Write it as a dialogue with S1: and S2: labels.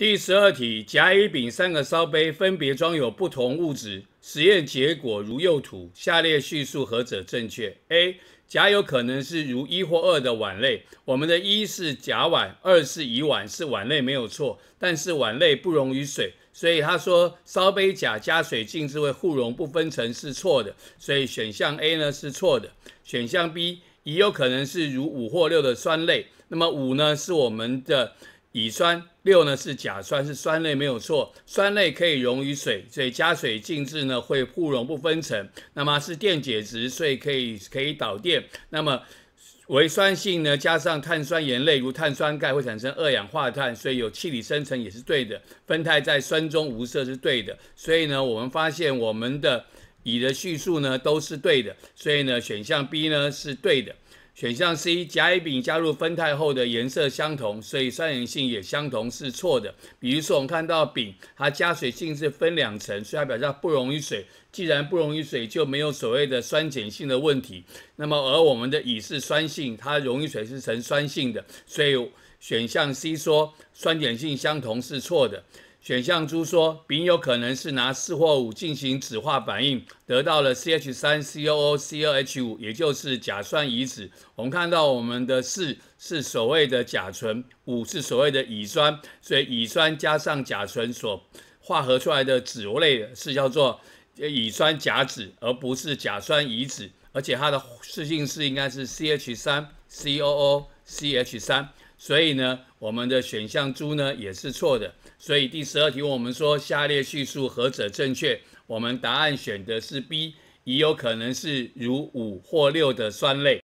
S1: 第十二题，甲、乙、丙三个烧杯分别装有不同物质，实验结果如右图。下列叙述何者正确？A. 甲有可能是如一或二的碗类，我们的一是甲碗，二是乙碗，是碗类没有错。但是碗类不溶于水，所以他说烧杯甲加水浸渍会互溶不分层是错的，所以选项 A 呢是错的。选项 B，乙有可能是如五或六的酸类，那么五呢是我们的。乙酸六呢是甲酸，是酸类没有错。酸类可以溶于水，所以加水静置呢会互溶不分层。那么是电解质，所以可以可以导电。那么为酸性呢，加上碳酸盐类如碳酸钙会产生二氧化碳，所以有气体生成也是对的。酚酞在酸中无色是对的。所以呢，我们发现我们的乙的叙述呢都是对的。所以呢，选项 B 呢是对的。选项 C，甲、乙、丙加入酚酞后的颜色相同，所以酸碱性也相同是错的。比如说，我们看到丙，它加水性是分两层，所以它表它不溶于水。既然不溶于水，就没有所谓的酸碱性的问题。那么，而我们的乙是酸性，它溶于水是呈酸性的，所以选项 C 说酸碱性相同是错的。选项猪说，丙有可能是拿四或五进行酯化反应，得到了 C H 三 C O O C O H 五，也就是甲酸乙酯。我们看到我们的四是所谓的甲醇，五是所谓的乙酸，所以乙酸加上甲醇所化合出来的酯类是叫做乙酸甲酯，而不是甲酸乙酯。而且它的试性是应该是 C H 三 C O O C H 三。所以呢，我们的选项猪呢也是错的。所以第十二题，我们说下列叙述何者正确，我们答案选的是 B，也有可能是如五或六的酸类。